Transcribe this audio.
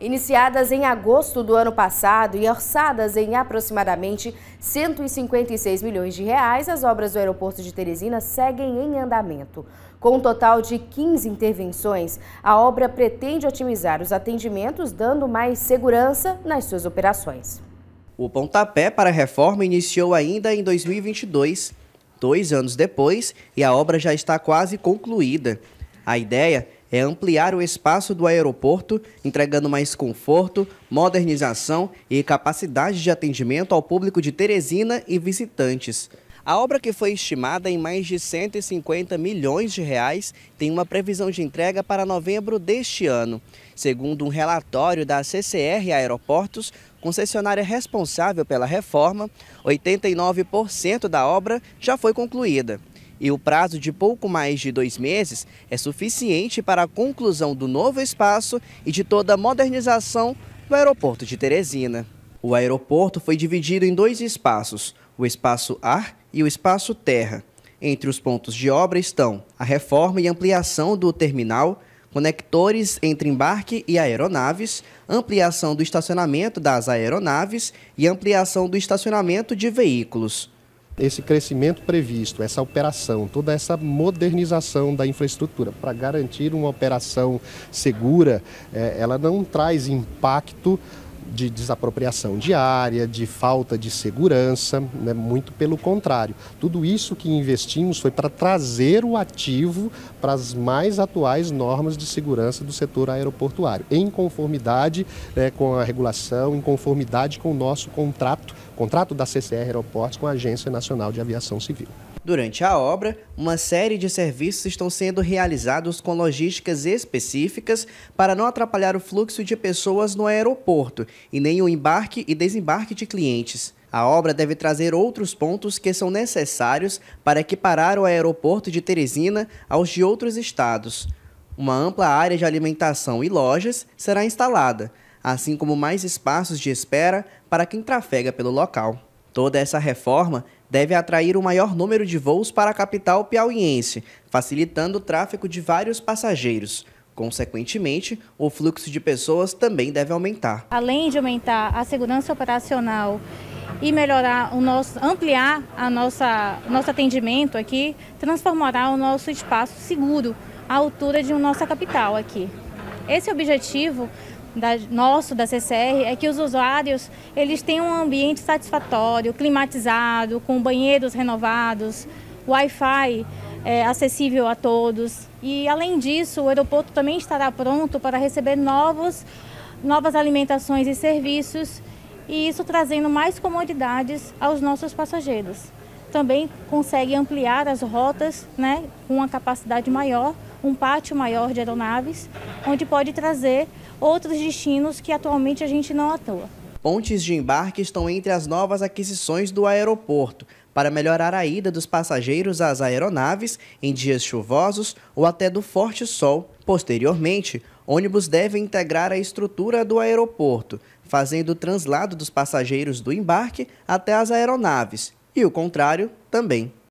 Iniciadas em agosto do ano passado e orçadas em aproximadamente 156 milhões de reais, as obras do aeroporto de Teresina seguem em andamento. Com um total de 15 intervenções, a obra pretende otimizar os atendimentos, dando mais segurança nas suas operações. O pontapé para a reforma iniciou ainda em 2022. Dois anos depois, e a obra já está quase concluída. A ideia é é ampliar o espaço do aeroporto, entregando mais conforto, modernização e capacidade de atendimento ao público de Teresina e visitantes. A obra que foi estimada em mais de 150 milhões de reais tem uma previsão de entrega para novembro deste ano. Segundo um relatório da CCR Aeroportos, concessionária responsável pela reforma, 89% da obra já foi concluída. E o prazo de pouco mais de dois meses é suficiente para a conclusão do novo espaço e de toda a modernização do aeroporto de Teresina. O aeroporto foi dividido em dois espaços, o espaço ar e o espaço terra. Entre os pontos de obra estão a reforma e ampliação do terminal, conectores entre embarque e aeronaves, ampliação do estacionamento das aeronaves e ampliação do estacionamento de veículos esse crescimento previsto, essa operação, toda essa modernização da infraestrutura para garantir uma operação segura, é, ela não traz impacto de desapropriação de área, de falta de segurança, né? muito pelo contrário. Tudo isso que investimos foi para trazer o ativo para as mais atuais normas de segurança do setor aeroportuário, em conformidade né, com a regulação, em conformidade com o nosso contrato, contrato da CCR Aeroportos com a Agência Nacional de Aviação Civil. Durante a obra, uma série de serviços estão sendo realizados com logísticas específicas para não atrapalhar o fluxo de pessoas no aeroporto e nem o embarque e desembarque de clientes. A obra deve trazer outros pontos que são necessários para equiparar o aeroporto de Teresina aos de outros estados. Uma ampla área de alimentação e lojas será instalada, assim como mais espaços de espera para quem trafega pelo local. Toda essa reforma deve atrair o maior número de voos para a capital piauiense, facilitando o tráfego de vários passageiros. Consequentemente, o fluxo de pessoas também deve aumentar. Além de aumentar a segurança operacional e melhorar o nosso, ampliar a nossa nosso atendimento aqui, transformará o nosso espaço seguro à altura de nossa capital aqui. Esse é objetivo da, nosso da CCR é que os usuários eles têm um ambiente satisfatório, climatizado, com banheiros renovados, Wi-Fi é, acessível a todos. E além disso, o aeroporto também estará pronto para receber novos, novas alimentações e serviços e isso trazendo mais comodidades aos nossos passageiros. Também consegue ampliar as rotas né, com uma capacidade maior, um pátio maior de aeronaves, onde pode trazer outros destinos que atualmente a gente não atua. Pontes de embarque estão entre as novas aquisições do aeroporto para melhorar a ida dos passageiros às aeronaves em dias chuvosos ou até do forte sol. Posteriormente, ônibus devem integrar a estrutura do aeroporto, fazendo o translado dos passageiros do embarque até as aeronaves, e o contrário também.